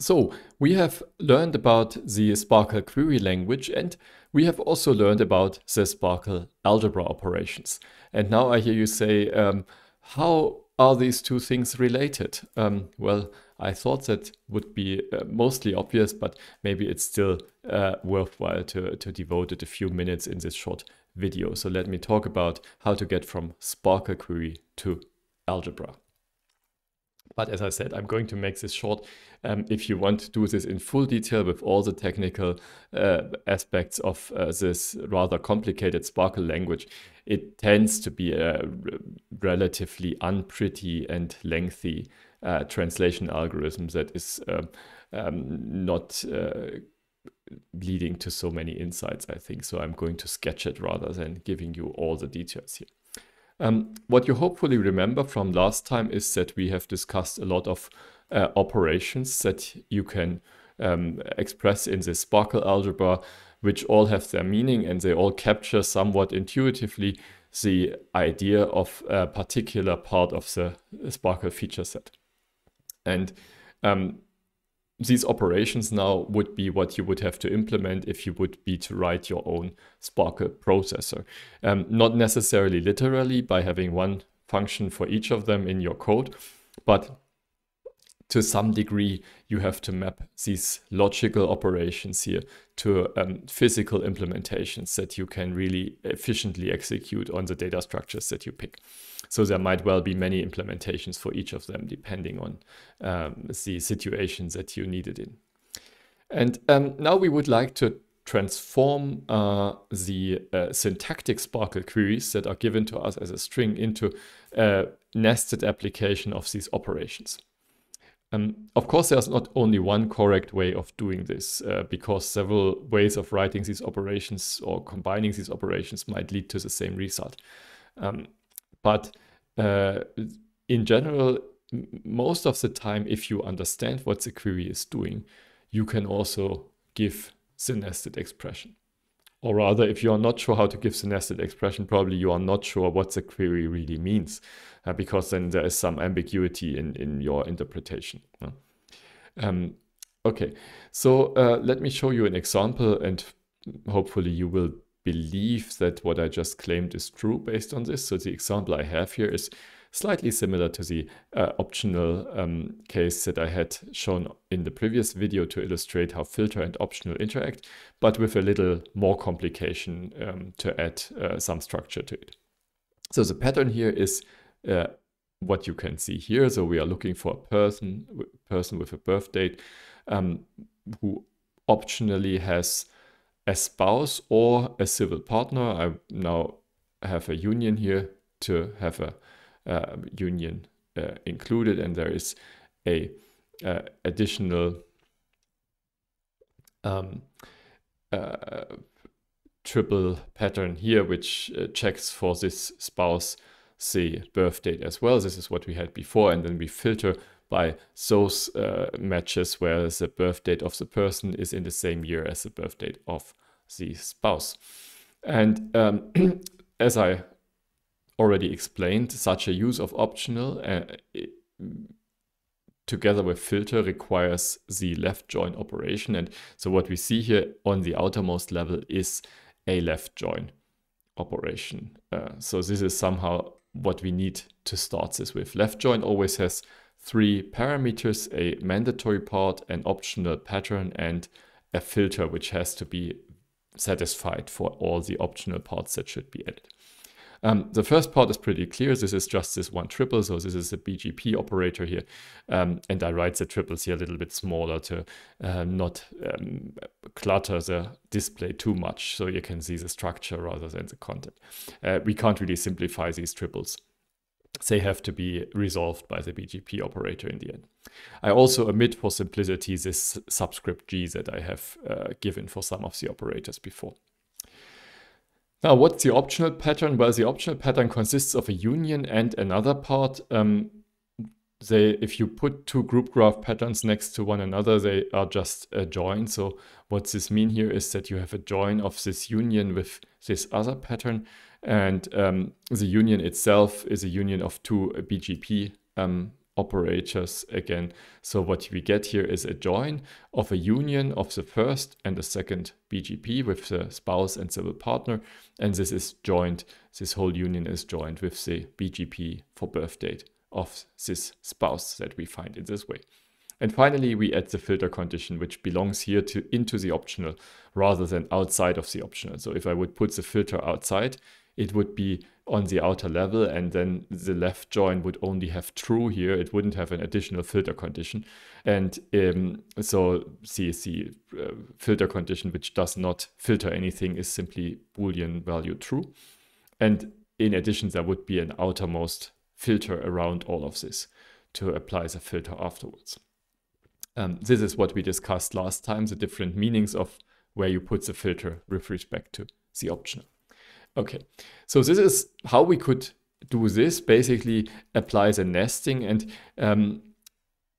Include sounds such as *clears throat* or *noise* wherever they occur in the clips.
So we have learned about the Sparkle query language and we have also learned about the Sparkle algebra operations. And now I hear you say, um, how are these two things related? Um, well, I thought that would be uh, mostly obvious, but maybe it's still uh, worthwhile to, to devote it a few minutes in this short video. So let me talk about how to get from Sparkle query to algebra. But as I said, I'm going to make this short. Um, if you want to do this in full detail with all the technical uh, aspects of uh, this rather complicated Sparkle language, it tends to be a relatively unpretty and lengthy uh, translation algorithm that is um, um not uh, leading to so many insights, I think. So I'm going to sketch it rather than giving you all the details here. Um, what you hopefully remember from last time is that we have discussed a lot of uh, operations that you can um, express in the Sparkle algebra, which all have their meaning and they all capture somewhat intuitively the idea of a particular part of the Sparkle feature set. And um, these operations now would be what you would have to implement if you would be to write your own Sparkle processor. Um, not necessarily literally by having one function for each of them in your code, but to some degree, you have to map these logical operations here to um, physical implementations that you can really efficiently execute on the data structures that you pick. So there might well be many implementations for each of them, depending on um, the situations that you need it in. And um, now we would like to transform uh, the uh, syntactic Sparkle queries that are given to us as a string into a nested application of these operations. Um, of course, there's not only one correct way of doing this, uh, because several ways of writing these operations or combining these operations might lead to the same result. Um, but uh, in general, most of the time, if you understand what the query is doing, you can also give the nested expression. Or rather, if you are not sure how to give the nested expression, probably you are not sure what the query really means, uh, because then there is some ambiguity in, in your interpretation. Um, okay, so uh, let me show you an example and hopefully you will believe that what I just claimed is true based on this. So the example I have here is slightly similar to the uh, optional um, case that I had shown in the previous video to illustrate how filter and optional interact, but with a little more complication um, to add uh, some structure to it. So the pattern here is uh, what you can see here. So we are looking for a person, person with a birth date um, who optionally has a spouse or a civil partner. I now have a union here to have a uh, union uh, included, and there is a uh, additional um, uh, triple pattern here, which uh, checks for this spouse say birth date as well. This is what we had before, and then we filter by those uh, matches where the birth date of the person is in the same year as the birth date of the spouse. And um, *clears throat* as I already explained, such a use of optional uh, it, together with filter requires the left join operation. And so what we see here on the outermost level is a left join operation. Uh, so this is somehow what we need to start this with. Left join always has three parameters, a mandatory part, an optional pattern, and a filter which has to be satisfied for all the optional parts that should be added. Um, the first part is pretty clear. This is just this one triple. So this is a BGP operator here. Um, and I write the triples here a little bit smaller to uh, not um, clutter the display too much. So you can see the structure rather than the content. Uh, we can't really simplify these triples they have to be resolved by the BGP operator in the end. I also omit for simplicity this subscript G that I have uh, given for some of the operators before. Now, what's the optional pattern? Well, the optional pattern consists of a union and another part. Um, they, if you put two group graph patterns next to one another, they are just a join. So what this mean here is that you have a join of this union with this other pattern. And um, the union itself is a union of two BGP um, operators again. So what we get here is a join of a union of the first and the second BGP with the spouse and civil partner. And this is joined, this whole union is joined with the BGP for birth date of this spouse that we find in this way. And finally, we add the filter condition, which belongs here to into the optional rather than outside of the optional. So if I would put the filter outside, it would be on the outer level and then the left join would only have true here. It wouldn't have an additional filter condition. And um, so the, the uh, filter condition, which does not filter anything, is simply Boolean value true. And in addition, there would be an outermost filter around all of this to apply the filter afterwards. Um, this is what we discussed last time, the different meanings of where you put the filter with respect to the optional. Okay, so this is how we could do this, basically apply the nesting. And um,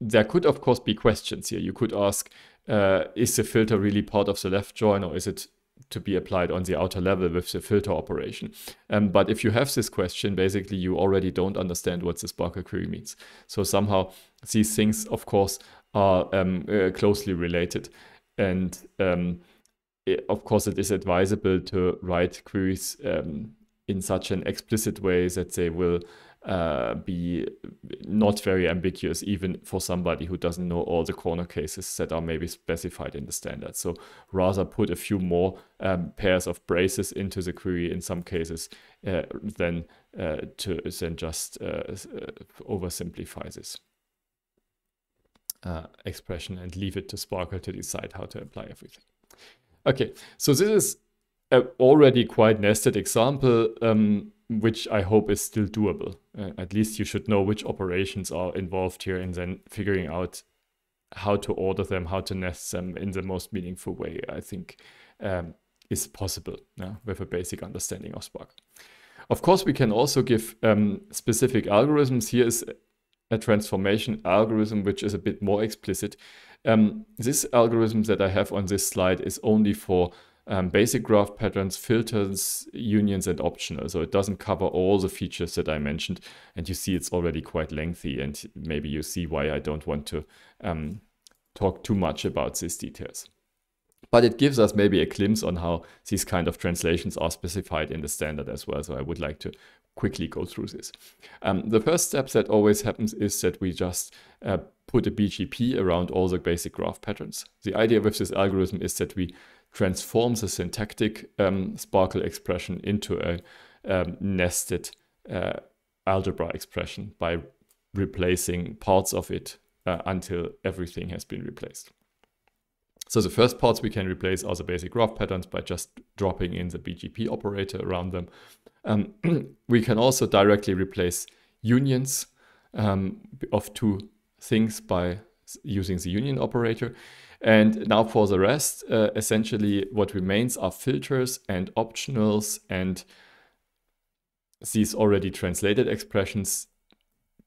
there could, of course, be questions here. You could ask, uh, is the filter really part of the left join or is it to be applied on the outer level with the filter operation. Um, but if you have this question, basically you already don't understand what the Sparkle query means. So somehow these things, of course, are um, uh, closely related. And um, Eh, of course, it is advisable to write queries um, in such an explicit way that they will uh, be not very ambiguous, even for somebody who doesn't know all the corner cases that are maybe specified in the standard. So rather put a few more um, pairs of braces into the query in some cases uh, than uh, to than just uh, uh, oversimplify this uh, expression and leave it to Sparkle to decide how to apply everything. Okay, so this is already quite nested example, um, which I hope is still doable. Uh, at least you should know which operations are involved here and then figuring out how to order them, how to nest them in the most meaningful way, I think um, is possible yeah, with a basic understanding of Spark. Of course, we can also give um, specific algorithms. Here is a transformation algorithm, which is a bit more explicit. Um, this algorithm that I have on this slide is only for um, basic graph patterns, filters, unions, and optional. So it doesn't cover all the features that I mentioned. And you see it's already quite lengthy and maybe you see why I don't want to um, talk too much about these details. But it gives us maybe a glimpse on how these kind of translations are specified in the standard as well. So I would like to quickly go through this. Um, the first step that always happens is that we just uh, put a BGP around all the basic graph patterns. The idea with this algorithm is that we transform the syntactic um, Sparkle expression into a um, nested uh, algebra expression by replacing parts of it uh, until everything has been replaced. So the first parts we can replace are the basic graph patterns by just dropping in the BGP operator around them. Um, *clears throat* we can also directly replace unions um, of two things by using the union operator. And now for the rest, uh, essentially what remains are filters and optionals and these already translated expressions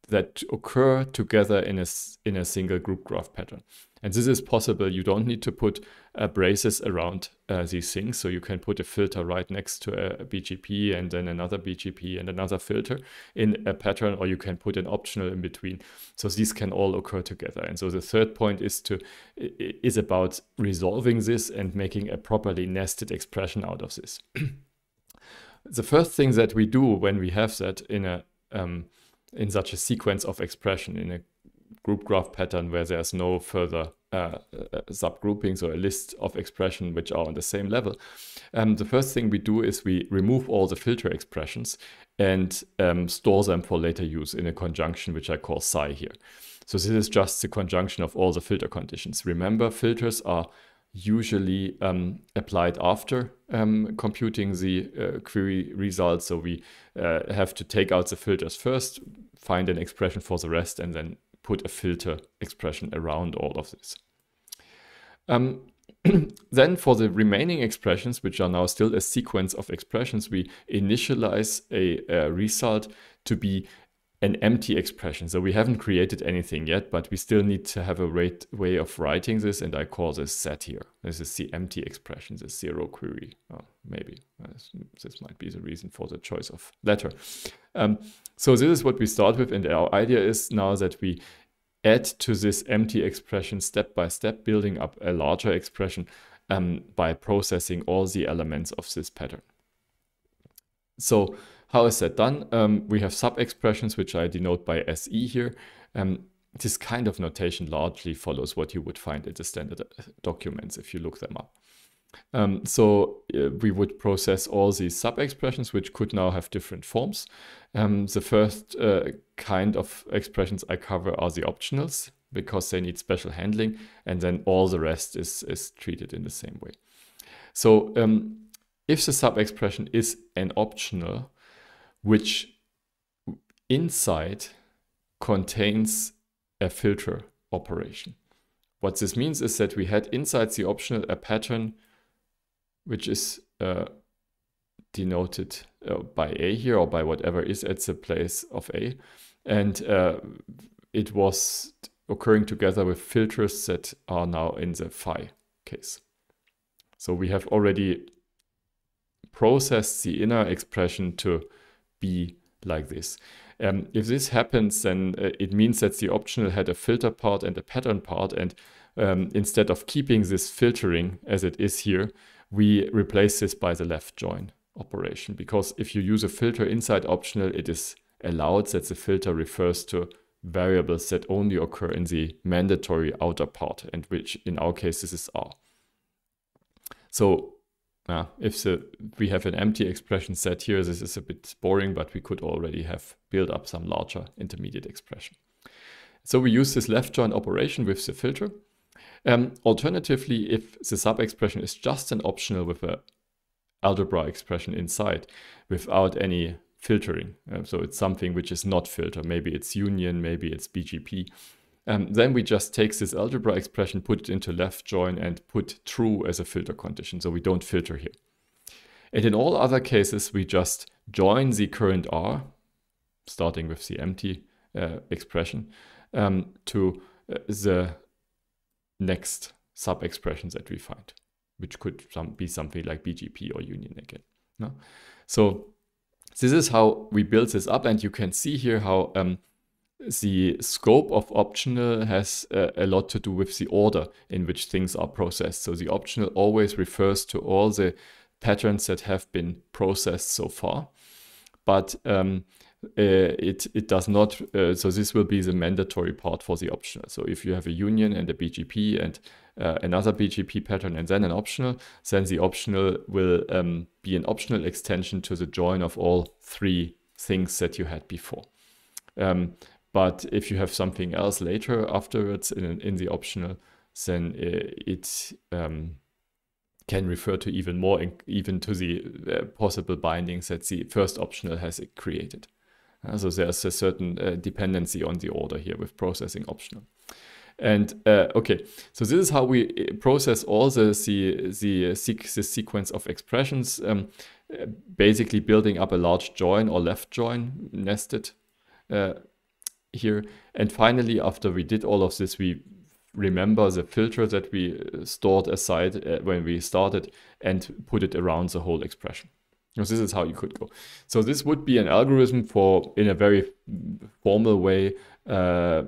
that occur together in a, in a single group graph pattern. And this is possible. You don't need to put uh, braces around uh, these things. So you can put a filter right next to a BGP and then another BGP and another filter in a pattern, or you can put an optional in between. So these can all occur together. And so the third point is to is about resolving this and making a properly nested expression out of this. *clears throat* the first thing that we do when we have that in a um, in such a sequence of expression in a group graph pattern where there's no further uh, uh, subgroupings or a list of expression which are on the same level, um, the first thing we do is we remove all the filter expressions and um, store them for later use in a conjunction which I call psi here. So this is just the conjunction of all the filter conditions. Remember, filters are usually um, applied after um, computing the uh, query results. So we uh, have to take out the filters first, find an expression for the rest and then put a filter expression around all of this. Um, *clears throat* then for the remaining expressions, which are now still a sequence of expressions, we initialize a, a result to be an empty expression. So we haven't created anything yet, but we still need to have a rate, way of writing this, and I call this set here. This is the empty expression, the zero query. Oh, maybe uh, this, this, might be the reason for the choice of letter. Um, so this is what we start with, and our idea is now that we add to this empty expression step by step, building up a larger expression um, by processing all the elements of this pattern. So how is that done? Um, we have sub-expressions, which I denote by SE here. Um, this kind of notation largely follows what you would find in the standard uh, documents if you look them up. Um, so uh, we would process all these sub-expressions, which could now have different forms. Um, the first uh, kind of expressions I cover are the optionals, because they need special handling, and then all the rest is, is treated in the same way. So um, if the sub-expression is an optional, which inside contains a filter operation. What this means is that we had inside the optional a pattern which is uh, denoted uh, by A here or by whatever is at the place of A. And uh, it was occurring together with filters that are now in the phi case. So we have already processed the inner expression to be like this. Um, if this happens, then uh, it means that the optional had a filter part and a pattern part. And um, instead of keeping this filtering as it is here, we replace this by the left join operation. Because if you use a filter inside optional, it is allowed that the filter refers to variables that only occur in the mandatory outer part, and which in our case, this is R. So now, if we have an empty expression set here, this is a bit boring, but we could already have built up some larger intermediate expression. So we use this left join operation with the filter. Um, alternatively, if the sub-expression is just an optional with an algebra expression inside without any filtering, uh, so it's something which is not filter, maybe it's union, maybe it's BGP, um, then we just take this algebra expression, put it into left join and put true as a filter condition. So we don't filter here. And in all other cases, we just join the current R, starting with the empty uh, expression, um, to uh, the next sub expression that we find, which could some, be something like BGP or union again. No? So this is how we build this up. And you can see here how um, the scope of optional has a, uh, a, lot to do with the order in which things are processed. So the optional always refers to all the patterns that have been processed so far. But um, uh, it, it does not, uh, so this will be the mandatory part for the optional. So if you have a union and a BGP and uh, another BGP pattern and then an optional, then the optional will um, be an optional extension to the join of all three things that you had before. Um, but if you have something else later afterwards in, in the optional, then eh, it um, can refer to even more, even to the eh, possible bindings that the first optional has created. Uh, so there's a certain uh, dependency on the order here with processing optional. And uh, okay, so this is how we process all the the, the, the sequence of expressions, um, basically building up a large join or left join nested here. And finally, after we did all of this, we remember the filter that we uh, stored aside uh, when we started and put it around the whole expression. So this is how you could go. So this would be an algorithm for, in a very formal way, uh,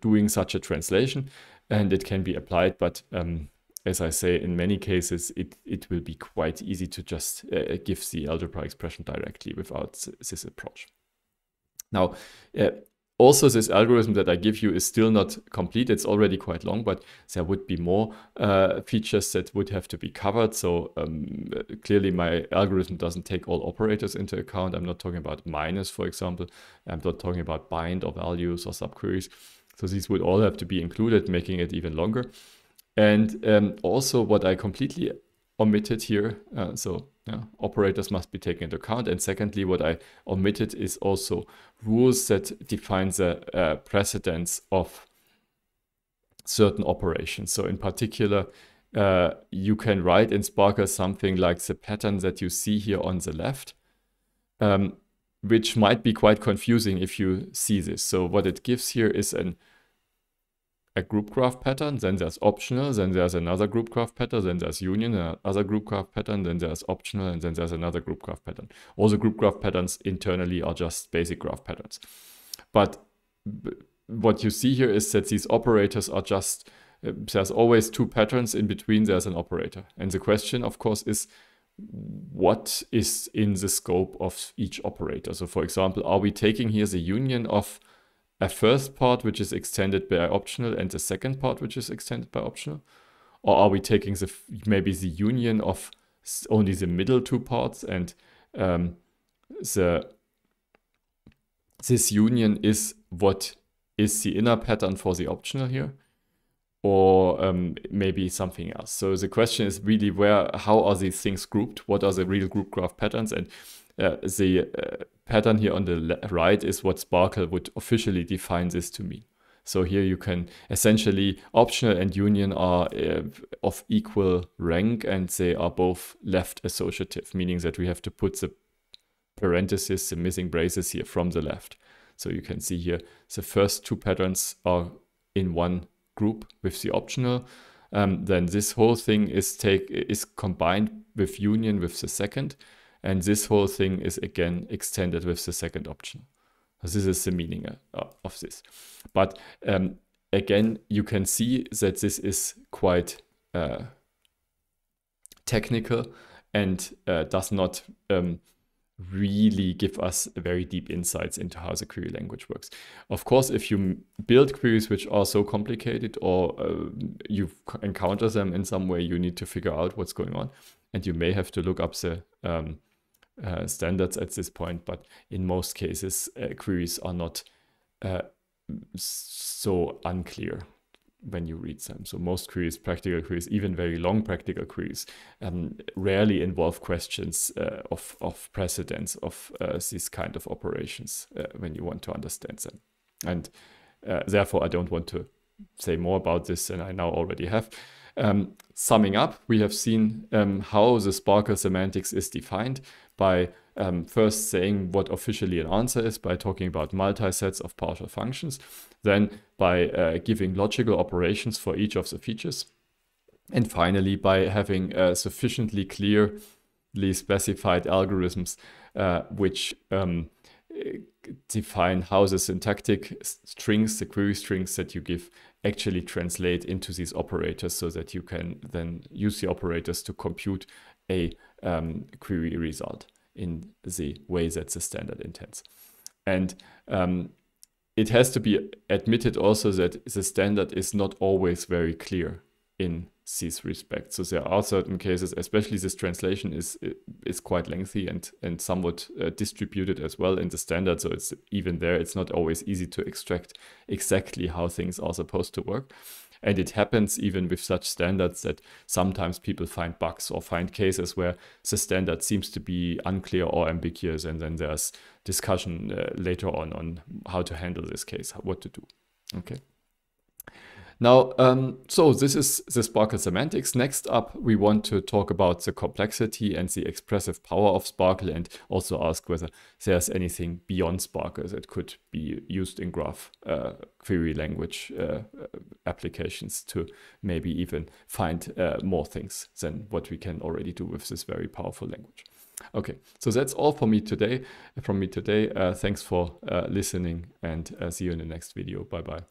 doing such a translation. And it can be applied, but um, as I say, in many cases, it, it will be quite easy to just uh, give the algebra expression directly without this approach. Now, uh, also, this algorithm that I give you is still not complete. It's already quite long, but there would be more uh, features that would have to be covered. So um, clearly my algorithm doesn't take all operators into account. I'm not talking about minus, for example. I'm not talking about bind or values or subqueries. So these would all have to be included, making it even longer. And um, also what I completely omitted here, uh, so yeah. Operators must be taken into account. And secondly, what I omitted is also rules that define the uh, precedence of certain operations. So in particular, uh, you can write in Sparkle something like the pattern that you see here on the left, um, which might be quite confusing if you see this. So what it gives here is an a group graph pattern, then there's optional, then there's another group graph pattern, then there's union, another group graph pattern, then there's optional, and then there's another group graph pattern. All the group graph patterns internally are just basic graph patterns. But what you see here is that these operators are just, uh, there's always two patterns in between, there's an operator. And the question, of course, is what is in the scope of each operator? So for example, are we taking here the union of a first part which is extended by optional and a second part which is extended by optional? Or are we taking the maybe the union of only the middle two parts and um, the this union is what is the inner pattern for the optional here or um, maybe something else. So the question is really where, how are these things grouped? What are the real group graph patterns? And uh, the uh, pattern here on the right is what Sparkle would officially define this to mean. So here you can essentially optional and union are uh, of equal rank and they are both left associative, meaning that we have to put the parentheses, the missing braces here from the left. So you can see here the first two patterns are in one group with the optional. Um, then this whole thing is take is combined with union with the second. And this whole thing is again extended with the second option. This is the meaning uh, of this. But um, again, you can see that this is quite uh, technical and uh, does not um, really give us very deep insights into how the query language works. Of course, if you build queries which are so complicated or uh, you encounter them in some way, you need to figure out what's going on. And you may have to look up the um, uh, standards at this point, but in most cases, uh, queries are not uh, so unclear when you read them. So most queries, practical queries, even very long practical queries, um, rarely involve questions uh, of, of precedence of uh, these kind of operations uh, when you want to understand them. And therefore, I don't want to say more about this than I now already have. Um, summing up, we have seen um, how the Sparkle semantics is defined by um, first saying what officially an answer is by talking about multi-sets of partial functions, then by uh, giving logical operations for each of the features, and finally by having uh, sufficiently clearly specified algorithms uh, which um, define how the syntactic strings, the query strings that you give actually translate into these operators so that you can then use the operators to compute a um, query result in the way that the standard intends. And um, it has to be admitted also that the standard is not always very clear in sees respect. So there are certain cases, especially this translation is is quite lengthy and and somewhat uh, distributed as well in the standard. So it's even there, it's not always easy to extract exactly how things are supposed to work. And it happens even with such standards that sometimes people find bugs or find cases where the standard seems to be unclear or ambiguous, and then there's discussion uh, later on on how to handle this case, what to do. Okay. Now, um, so this is the Sparkle semantics. Next up, we want to talk about the complexity and the expressive power of Sparkle and also ask whether there's anything beyond Sparkle that could be used in graph uh, query language uh, uh applications to maybe even find uh, more things than what we can already do with this very powerful language. Okay, so that's all for me today. From me today, uh, thanks for uh, listening and see you in the next video. Bye bye.